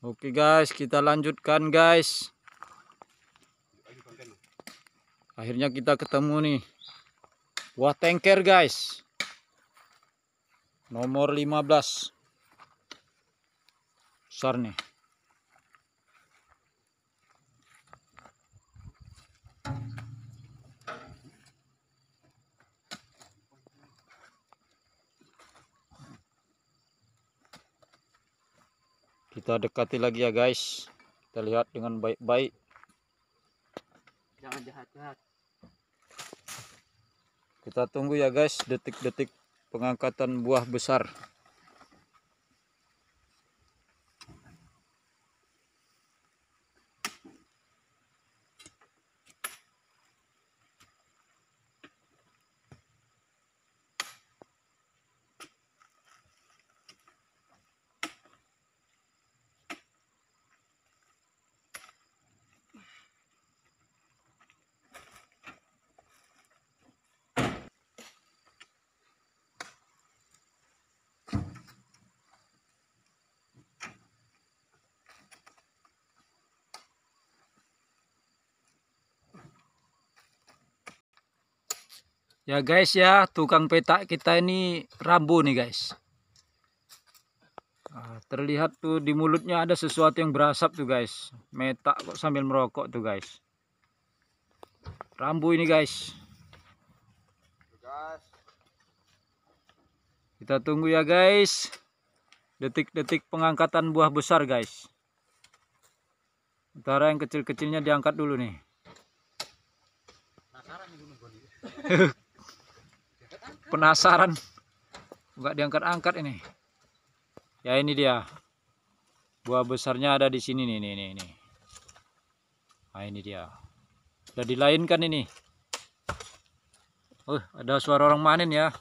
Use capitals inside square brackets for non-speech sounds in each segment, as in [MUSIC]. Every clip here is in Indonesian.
Oke guys, kita lanjutkan guys. Akhirnya kita ketemu nih. Wah tanker guys. Nomor 15. Besar nih. kita dekati lagi ya guys kita lihat dengan baik-baik jangan jahat-jahat kita tunggu ya guys detik-detik pengangkatan buah besar Ya guys ya, tukang petak kita ini rambu nih guys. Ah, terlihat tuh di mulutnya ada sesuatu yang berasap tuh guys. Metak kok sambil merokok tuh guys. Rambu ini guys. Kita tunggu ya guys. Detik-detik pengangkatan buah besar guys. Sementara yang kecil-kecilnya diangkat dulu nih. [LAUGHS] penasaran nggak diangkat-angkat ini ya ini dia buah besarnya ada di sini nih ini ini nah ini dia udah dilainkan ini oh uh, ada suara orang manen ya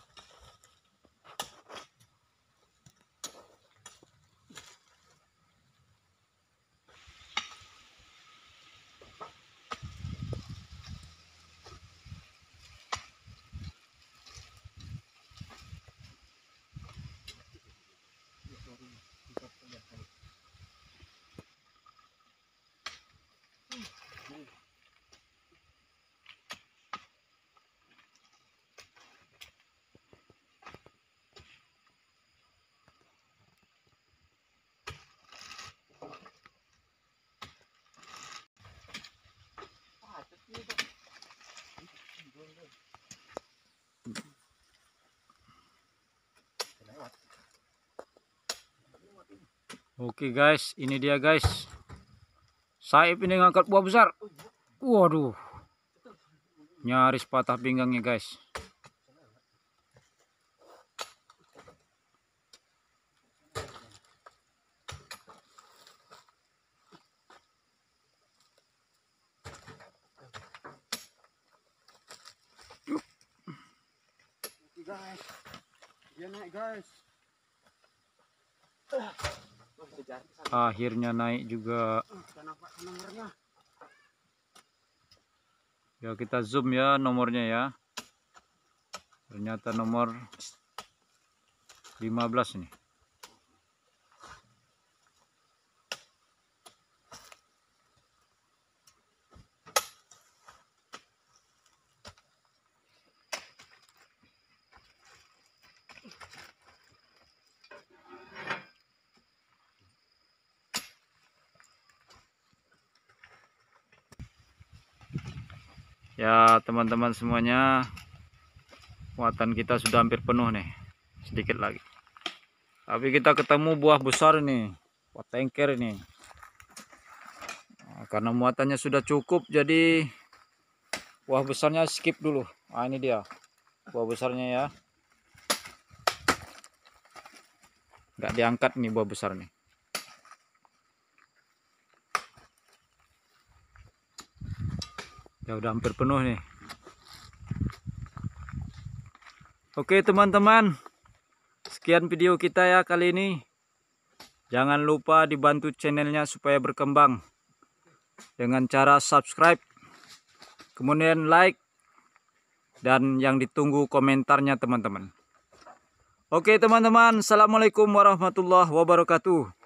Oke guys, ini dia guys. Saib ini ngangkat buah besar. Waduh. Nyaris patah pinggangnya guys. Guys, dia naik guys. Ugh akhirnya naik juga ya kita zoom ya nomornya ya ternyata nomor 15 nih ya teman-teman semuanya muatan kita sudah hampir penuh nih sedikit lagi tapi kita ketemu buah besar nih buah tanker ini nah, karena muatannya sudah cukup jadi buah besarnya skip dulu nah ini dia buah besarnya ya Gak diangkat nih buah besar nih ya udah hampir penuh nih oke teman-teman sekian video kita ya kali ini jangan lupa dibantu channelnya supaya berkembang dengan cara subscribe kemudian like dan yang ditunggu komentarnya teman-teman oke teman-teman assalamualaikum warahmatullahi wabarakatuh